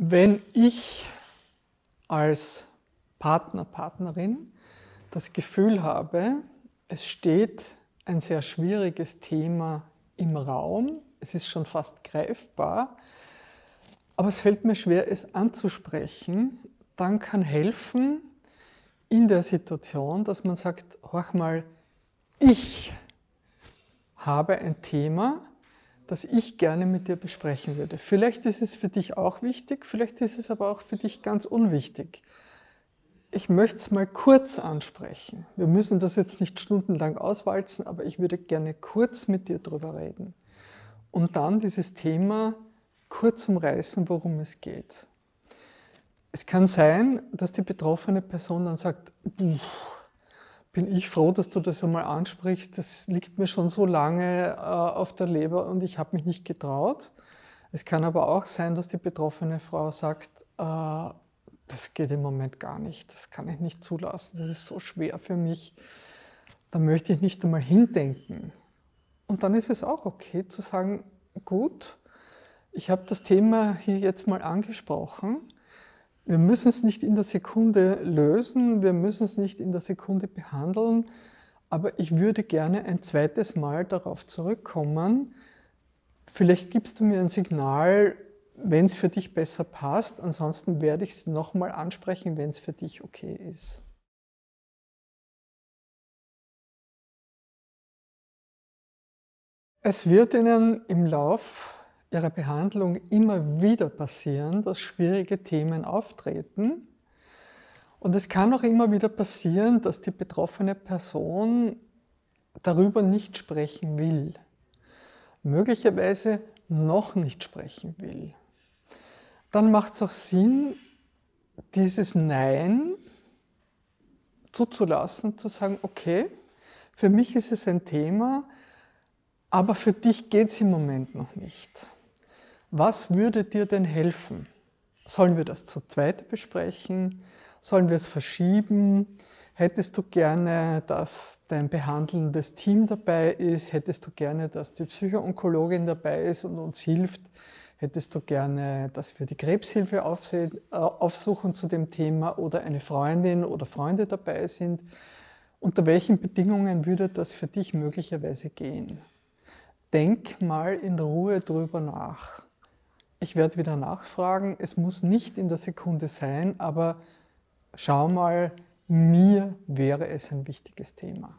Wenn ich als Partner, Partnerin das Gefühl habe, es steht ein sehr schwieriges Thema im Raum, es ist schon fast greifbar, aber es fällt mir schwer, es anzusprechen, dann kann helfen in der Situation, dass man sagt, hoch mal, ich habe ein Thema, das ich gerne mit dir besprechen würde. Vielleicht ist es für dich auch wichtig, vielleicht ist es aber auch für dich ganz unwichtig. Ich möchte es mal kurz ansprechen. Wir müssen das jetzt nicht stundenlang auswalzen, aber ich würde gerne kurz mit dir drüber reden. Und dann dieses Thema kurz umreißen, worum es geht. Es kann sein, dass die betroffene Person dann sagt, Puh, bin ich froh, dass du das einmal ansprichst. Das liegt mir schon so lange äh, auf der Leber und ich habe mich nicht getraut. Es kann aber auch sein, dass die betroffene Frau sagt, äh, das geht im Moment gar nicht, das kann ich nicht zulassen, das ist so schwer für mich, da möchte ich nicht einmal hindenken. Und dann ist es auch okay zu sagen, gut, ich habe das Thema hier jetzt mal angesprochen wir müssen es nicht in der Sekunde lösen, wir müssen es nicht in der Sekunde behandeln, aber ich würde gerne ein zweites Mal darauf zurückkommen. Vielleicht gibst du mir ein Signal, wenn es für dich besser passt. Ansonsten werde ich es nochmal ansprechen, wenn es für dich okay ist. Es wird Ihnen im Lauf ihrer Behandlung immer wieder passieren, dass schwierige Themen auftreten. Und es kann auch immer wieder passieren, dass die betroffene Person darüber nicht sprechen will, möglicherweise noch nicht sprechen will. Dann macht es auch Sinn, dieses Nein zuzulassen zu sagen, okay, für mich ist es ein Thema, aber für dich geht es im Moment noch nicht. Was würde dir denn helfen? Sollen wir das zu zweit besprechen? Sollen wir es verschieben? Hättest du gerne, dass dein behandelndes Team dabei ist? Hättest du gerne, dass die Psychoonkologin dabei ist und uns hilft? Hättest du gerne, dass wir die Krebshilfe äh, aufsuchen zu dem Thema oder eine Freundin oder Freunde dabei sind? Unter welchen Bedingungen würde das für dich möglicherweise gehen? Denk mal in Ruhe drüber nach ich werde wieder nachfragen, es muss nicht in der Sekunde sein, aber schau mal, mir wäre es ein wichtiges Thema.